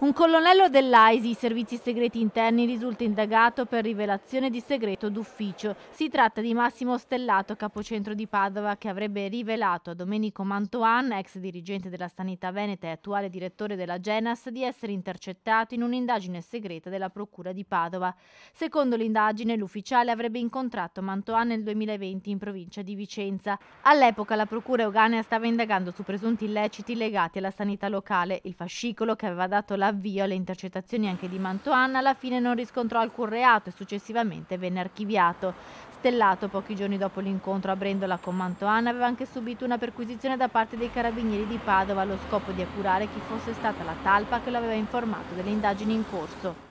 Un colonnello dell'AISI, servizi segreti interni, risulta indagato per rivelazione di segreto d'ufficio. Si tratta di Massimo Stellato, capocentro di Padova, che avrebbe rivelato a Domenico Mantoan, ex dirigente della Sanità Veneta e attuale direttore della Genas, di essere intercettato in un'indagine segreta della Procura di Padova. Secondo l'indagine, l'ufficiale avrebbe incontrato Mantoan nel 2020 in provincia di Vicenza. All'epoca la Procura Euganea stava indagando su presunti illeciti legati alla sanità locale. Il fascicolo che aveva dato la l'avvio alle intercettazioni anche di Mantoanna, alla fine non riscontrò alcun reato e successivamente venne archiviato. Stellato pochi giorni dopo l'incontro a Brendola con Mantoana aveva anche subito una perquisizione da parte dei carabinieri di Padova allo scopo di appurare chi fosse stata la talpa che lo aveva informato delle indagini in corso.